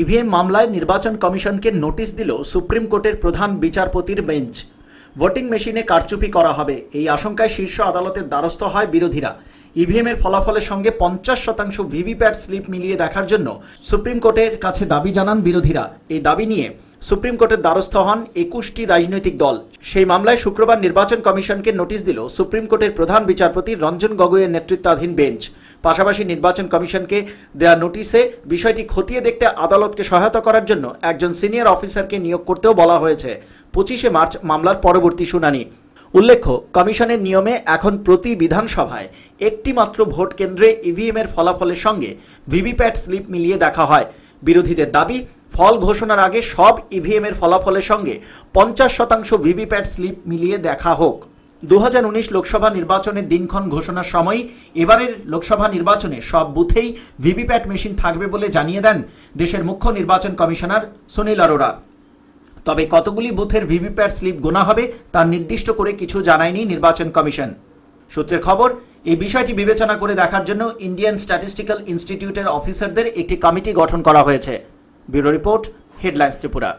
EVM e মামলায় নির্বাচন কমিশনকে নোটিশ দিল সুপ্রিম কোর্টের প্রধান বিচারপতির বেঞ্চ ভোটিং মেশিনে কারচুপি করা হবে এই আশঙ্কায় শীর্ষ আদালতের দ্বারস্থ হয় বিরোধীরা ইভিএমের e ফলাফলের সঙ্গে পঞ্চাশ শতাংশ ভিভিপ্যাট স্লিপ মিলিয়ে দেখার জন্য সুপ্রিম কোর্টের কাছে দাবি জানান বিরোধীরা এই দাবি নিয়ে সুপ্রিম কোর্টের দ্বারস্থ হন একুশটি রাজনৈতিক দল সেই মামলায় শুক্রবার নির্বাচন কমিশনকে নোটিশ দিল সুপ্রিম কোর্টের প্রধান বিচারপতি রঞ্জন গগৈয়ের নেতৃত্বাধীন বেঞ্চ পাশাপাশি নির্বাচন কমিশনকে দেয়া নোটিশে বিষয়টি খতিয়ে দেখতে আদালতকে সহায়তা করার জন্য একজন সিনিয়র অফিসারকে নিয়োগ করতেও বলা হয়েছে পঁচিশে মার্চ মামলার পরবর্তী শুনানি উল্লেখ্য কমিশনের নিয়মে এখন প্রতি বিধানসভায় একটি মাত্র ভোট কেন্দ্রে ইভিএমের ফলাফলের সঙ্গে ভিভিপ্যাট স্লিপ মিলিয়ে দেখা হয় বিরোধীদের দাবি ফল ঘোষণার আগে সব ইভিএমের e ফলাফলের সঙ্গে পঞ্চাশ শতাংশ ভিভিপ্যাট স্লিপ মিলিয়ে দেখা হোক দু লোকসভা নির্বাচনের দিনক্ষণ ঘোষণার সময় এবারের লোকসভা নির্বাচনে সব বুথেই ভিভিপ্যাট মেশিন থাকবে বলে জানিয়ে দেন দেশের মুখ্য নির্বাচন কমিশনার সুনীল অরোরা তবে কতগুলি বুথের ভিভিপ্যাট স্লিপ গোনা হবে তা নির্দিষ্ট করে কিছু জানায়নি নির্বাচন কমিশন সূত্রের খবর এই বিষয়টি বিবেচনা করে দেখার জন্য ইন্ডিয়ান স্ট্যাটিস্টিক্যাল ইনস্টিটিউটের অফিসারদের একটি কমিটি গঠন করা হয়েছে ব্যুরো রিপোর্ট হেডলাইন্স ত্রিপুরা